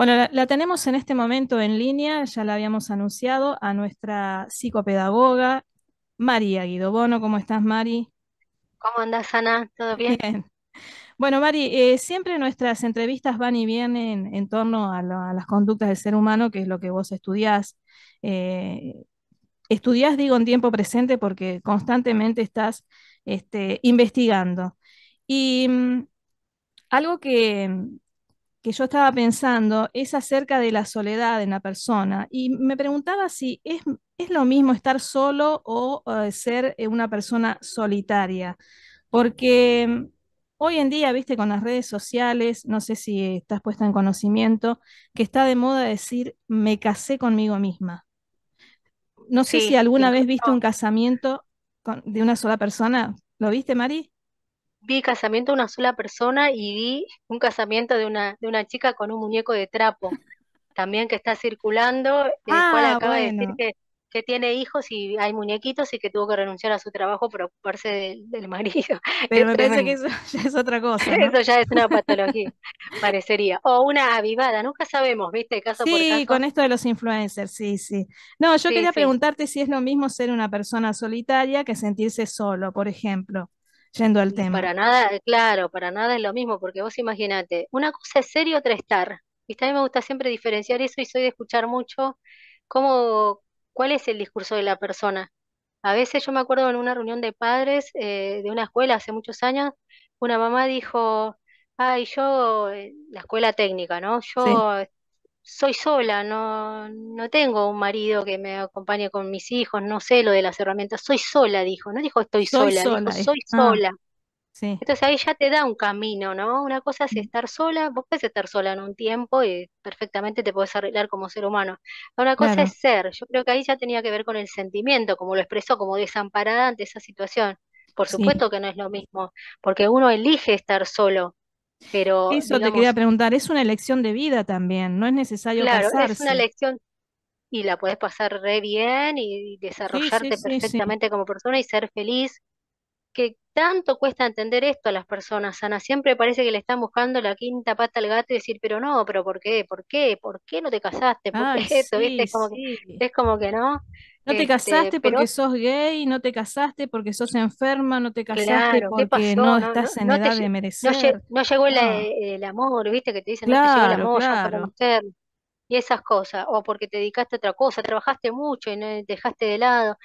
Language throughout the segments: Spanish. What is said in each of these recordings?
Bueno, la, tenemos en este momento en línea, ya la habíamos anunciado, a nuestra psicopedagoga, María Guidobono. ¿Cómo estás, Mari? ¿Cómo andas, Ana? ¿Todo bien? Bueno, Mari, eh, siempre nuestras entrevistas van y vienen en torno a, las conductas del ser humano, que es lo que vos estudiás. Eh, estudiás, digo, en tiempo presente porque constantemente estás este, investigando. Y mm, algo que, que yo estaba pensando es acerca de la soledad en la persona y me preguntaba si es, es lo mismo estar solo o eh, ser eh, una persona solitaria, porque hoy en día, viste, con las redes sociales, no sé si estás puesta en conocimiento, que está de moda decir me casé conmigo misma. No sé si alguna vez viste un casamiento de una sola persona. ¿Lo viste, Mari? vi casamiento de una sola persona y vi un casamiento de una, de una chica con un muñeco de trapo, también que está circulando, el ah, acaba de decir que, tiene hijos y hay muñequitos y que tuvo que renunciar a su trabajo para ocuparse del, marido. Pero me parece que eso es otra cosa. Eso ya es una patología, parecería. O una avivada, nunca sabemos, ¿viste? Caso sí, por caso. con esto de los influencers, sí, sí. No, yo quería preguntarte si es lo mismo ser una persona solitaria que sentirse solo, por ejemplo yendo al tema. Para nada, claro, para nada es lo mismo, porque vos imagínate una cosa es serio, otra estar. y A mí me gusta siempre diferenciar eso y soy de escuchar mucho cómo, cuál es el discurso de la persona. A veces yo me acuerdo en una reunión de padres eh, de una escuela hace muchos años, una mamá dijo, ay, yo, eh, la escuela técnica, ¿no? Yo soy sola, no, no tengo un marido que me acompañe con mis hijos, no sé lo de las herramientas, soy sola, dijo, no dijo estoy sola, dijo soy eh. ah, sola. Entonces ahí ya te da un camino, ¿no? Una cosa es estar sola, vos puedes estar sola en un tiempo y perfectamente te puedes arreglar como ser humano. Una cosa es ser, yo creo que ahí ya tenía que ver con el sentimiento, como lo expresó, como desamparada ante esa situación. Por supuesto que no es lo mismo, porque uno elige estar solo, pero, Eso te quería preguntar, es una elección de vida también, no es necesario Claro, es una elección y la puedes pasar re bien y desarrollarte perfectamente como persona y ser feliz. Que tanto cuesta entender esto a las personas Ana, Siempre parece que le están buscando la quinta pata al gato y decir, pero no, pero ¿por qué? ¿Por qué? ¿Por qué no te casaste? ¿Por qué esto? ¿Viste? como que, es como que no. No te este, casaste porque sos gay, no te casaste porque sos enferma, no te casaste porque no, estás en edad de merecer. no, llegó eh, el, el, amor, viste que te dicen no te llegó el amor para usted y esas cosas, o porque te dedicaste a otra cosa, trabajaste mucho y no dejaste de lado.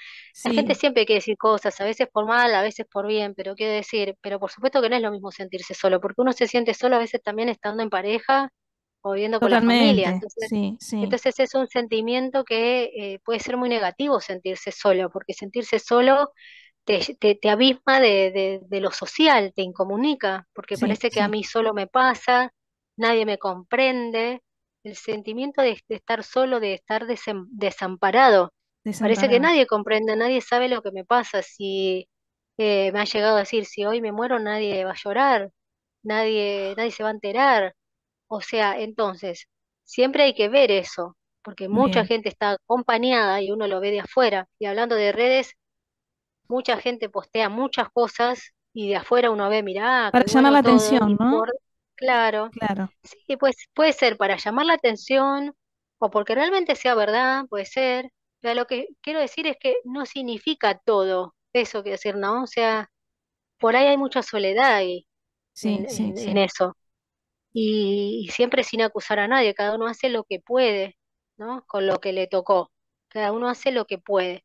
La gente siempre quiere decir cosas, a veces por mal, a veces por bien, pero quiero decir, pero por supuesto que no es lo mismo sentirse solo, porque uno se siente solo a veces también estando en pareja o viviendo con la familia. Entonces, es un sentimiento que eh, puede ser muy negativo sentirse solo, porque sentirse solo te, te, abisma de, lo social, te incomunica, porque parece que a mí solo me pasa, nadie me comprende. El sentimiento de, estar solo, de estar desamparado. Parece que nadie comprende, nadie sabe lo que me pasa. Si eh, me ha llegado a decir, si hoy me muero, nadie va a llorar, nadie, nadie se va a enterar o sea, entonces, siempre hay que ver eso, porque mucha gente está acompañada y uno lo ve de afuera. Y hablando de redes, mucha gente postea muchas cosas y de afuera uno ve, mirá. Para llamar la atención, ¿no? Claro. Claro. Sí, pues puede ser para llamar la atención o porque realmente sea verdad, puede ser. Pero lo que quiero decir es que no significa todo eso, que decir, ¿no? O sea, por ahí hay mucha soledad y sí, en eso y siempre sin acusar a nadie, cada uno hace lo que puede, ¿no? Con lo que le tocó, cada uno hace lo que puede,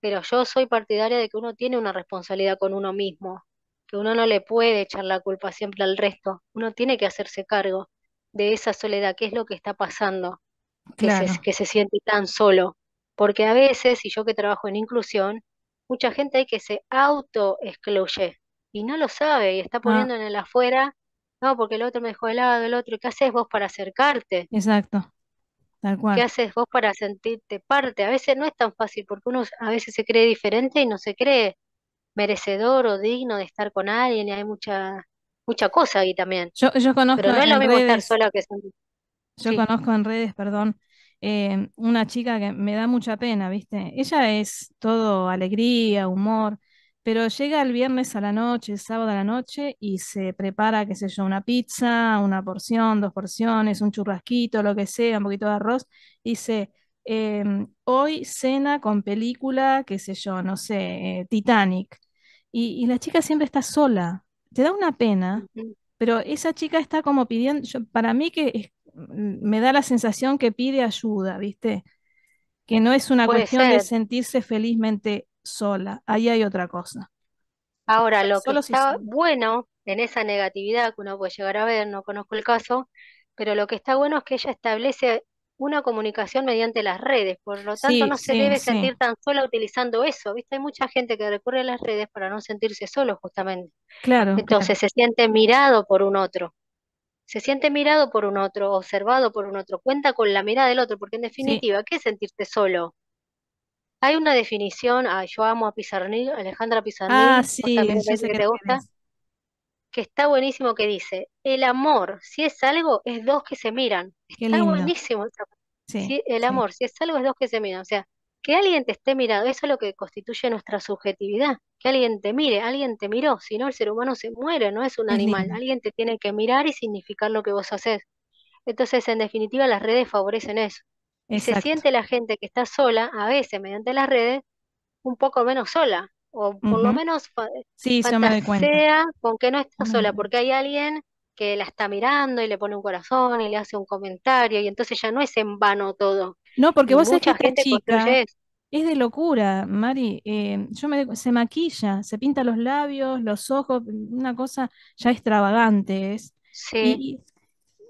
pero yo soy partidaria de que uno tiene una responsabilidad con uno mismo, que uno no le puede echar la culpa siempre al resto, uno tiene que hacerse cargo de esa soledad, que es lo que está pasando, que, se, siente tan solo, porque a veces, y yo que trabajo en inclusión, mucha gente hay que se auto excluye y no lo sabe y está ah. poniendo en el afuera no, porque el otro me dejó de lado, el otro, qué haces vos para acercarte? Exacto, tal cual. ¿Qué haces vos para sentirte parte? A veces no es tan fácil porque uno a veces se cree diferente y no se cree merecedor o digno de estar con alguien y hay mucha mucha cosa ahí también. Yo, yo conozco no lo mismo sola que Yo conozco en redes, perdón, eh, una chica que me da mucha pena, ¿viste? Ella es todo alegría, humor, pero llega el viernes a la noche, el sábado a la noche, y se prepara, qué sé yo, una pizza, una porción, dos porciones, un churrasquito, lo que sea, un poquito de arroz. Y dice, em, hoy cena con película, qué sé yo, no sé, eh, Titanic. Y, la chica siempre está sola. Te da una pena, pero esa chica está como pidiendo, para mí que mm, me da la sensación que pide ayuda, ¿viste? Que no es una cuestión de sentirse felizmente sola. Ahí hay otra cosa. Ahora, lo que está bueno en esa negatividad que uno puede llegar a ver, no conozco el caso, pero lo que está bueno es que ella establece una comunicación mediante las redes, por lo tanto no se debe sentir tan sola utilizando eso, ¿viste? Hay mucha gente que recurre a las redes para no sentirse solo justamente. Claro. Entonces se siente mirado por un otro. Se siente mirado por un otro, observado por un otro, cuenta con la mirada del otro, porque en definitiva, ¿qué es sentirse solo? Hay una definición, ah, yo amo a Pizarnik, Alejandra Pizarnik, ah, que está buenísimo que dice, el amor, si es algo, es dos que se miran. Está buenísimo. el amor, si es algo, es dos que se miran. O sea, que alguien te esté mirando, eso es lo que constituye nuestra subjetividad. Que alguien te mire, alguien te miró, si no el ser humano se muere, no es un animal. Alguien te tiene que mirar y significar lo que vos haces. Entonces, en definitiva, las redes favorecen eso se siente la gente que está sola, a veces mediante las redes, un poco menos sola, o por lo menos Sí, con que no está sola, porque hay alguien que la está mirando y le pone un corazón y le hace un comentario, y entonces ya no es en vano todo. No, porque vos sabés que chica es de locura, Mari. Eh, yo me, se maquilla, se pinta los labios, los ojos, una cosa ya extravagante es. Sí,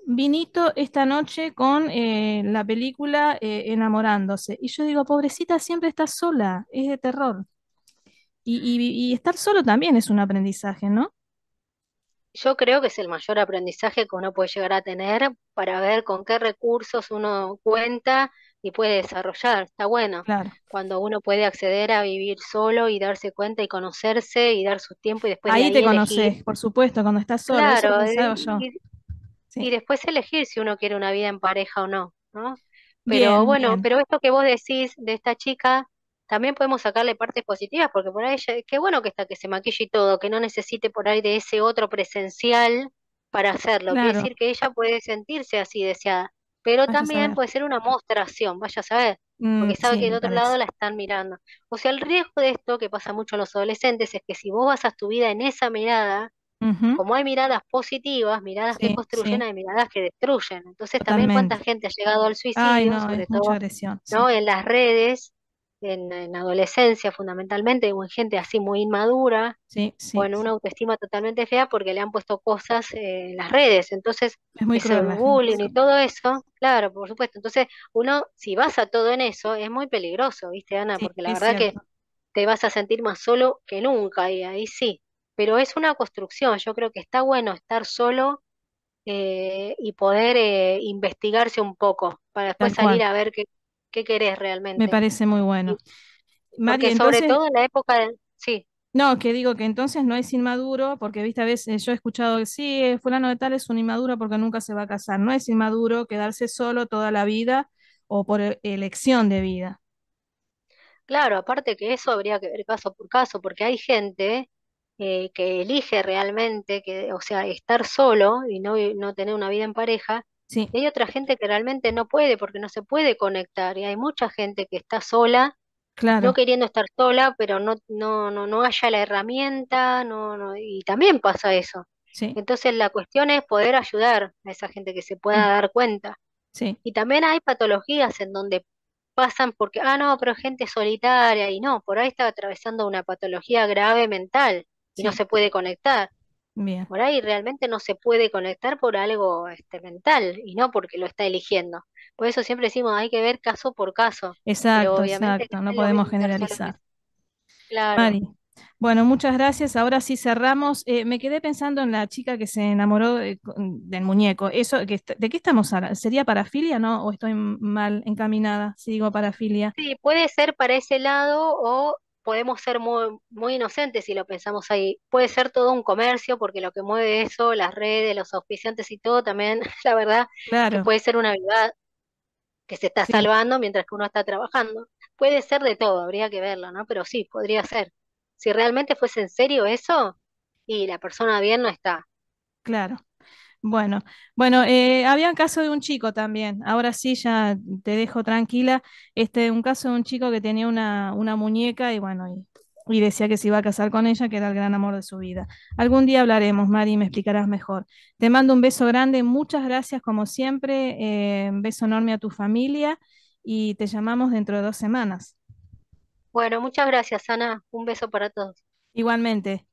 vinito esta noche con eh, la película eh, Enamorándose. Y yo digo, pobrecita, siempre está sola, es de terror. Y, estar solo también es un aprendizaje, ¿no? Yo creo que es el mayor aprendizaje que uno puede llegar a tener para ver con qué recursos uno cuenta y puede desarrollar. Está bueno claro. cuando uno puede acceder a vivir solo y darse cuenta y conocerse y dar su tiempo y después... Ahí, te conoces, por supuesto, cuando estás solo. Claro, yo y después elegir si uno quiere una vida en pareja o no, ¿no? Pero bueno, pero esto que vos decís de esta chica, también podemos sacarle partes positivas, porque por ahí, es qué bueno que está, que se maquille y todo, que no necesite por ahí de ese otro presencial para hacerlo. Quiere decir que ella puede sentirse así deseada, pero también puede ser una mostración, vaya a saber, mm, porque sabe que del otro lado la están mirando. O sea, el riesgo de esto, que pasa mucho en los adolescentes, es que si vos basas tu vida en esa mirada, como hay miradas positivas, miradas que construyen, hay miradas que destruyen. Entonces también cuánta gente ha llegado al suicidio, sobre todo en las redes, en, adolescencia fundamentalmente, o gente así muy inmadura, o en una autoestima totalmente fea porque le han puesto cosas eh, en las redes. Entonces, es bullying y todo eso, claro, por supuesto. Entonces, uno, si basa todo en eso, es muy peligroso, ¿viste, Ana? porque la verdad que te vas a sentir más solo que nunca y ahí sí pero es una construcción. Yo creo que está bueno estar solo eh, y poder eh, investigarse un poco para después salir a ver qué, qué, querés realmente. Me parece muy bueno. sobre todo en la época de... Sí. No, que digo que entonces no es inmaduro, porque viste, a veces yo he escuchado que sí, eh, fulano de tal es un inmaduro porque nunca se va a casar. No es inmaduro quedarse solo toda la vida o por elección de vida. Claro, aparte que eso habría que ver caso por caso, porque hay gente eh, que elige realmente, que, o sea, estar solo y no, tener una vida en pareja. Sí. Y hay otra gente que realmente no puede porque no se puede conectar y hay mucha gente que está sola, claro. no queriendo estar sola, pero no, no, no, no haya la herramienta no, no, y también pasa eso. Entonces la cuestión es poder ayudar a esa gente que se pueda mm. dar cuenta. Y también hay patologías en donde pasan porque, ah, no, pero gente solitaria y no, por ahí está atravesando una patología grave mental no se puede conectar. Bien. Por ahí realmente no se puede conectar por algo este, mental y no porque lo está eligiendo. Por eso siempre decimos, hay que ver caso por caso. Exacto, exacto, no podemos generalizar. Claro. Bueno, muchas gracias. Ahora sí cerramos. Eh, me quedé pensando en la chica que se enamoró eh, del muñeco. Eso, ¿De qué estamos hablando? ¿Sería parafilia, no? ¿O estoy mal encaminada? Si digo parafilia. Sí, puede ser para ese lado o podemos ser muy, muy inocentes si lo pensamos ahí. Puede ser todo un comercio, porque lo que mueve eso, las redes, los auspiciantes y todo, también, la verdad, puede ser una vida que se está salvando mientras que uno está trabajando. Puede ser de todo, habría que verlo, ¿no? Pero sí, podría ser. Si realmente fuese en serio eso, y la persona bien no está. Claro. Bueno, bueno, eh, había un caso de un chico también. Ahora sí, ya te dejo tranquila. Este, un caso de un chico que tenía una, una muñeca y bueno, y, y, decía que se iba a casar con ella, que era el gran amor de su vida. Algún día hablaremos, Mari, y me explicarás mejor. Te mando un beso grande, muchas gracias como siempre, eh, un beso enorme a tu familia y te llamamos dentro de dos semanas. Bueno, muchas gracias, Ana. Un beso para todos. Igualmente.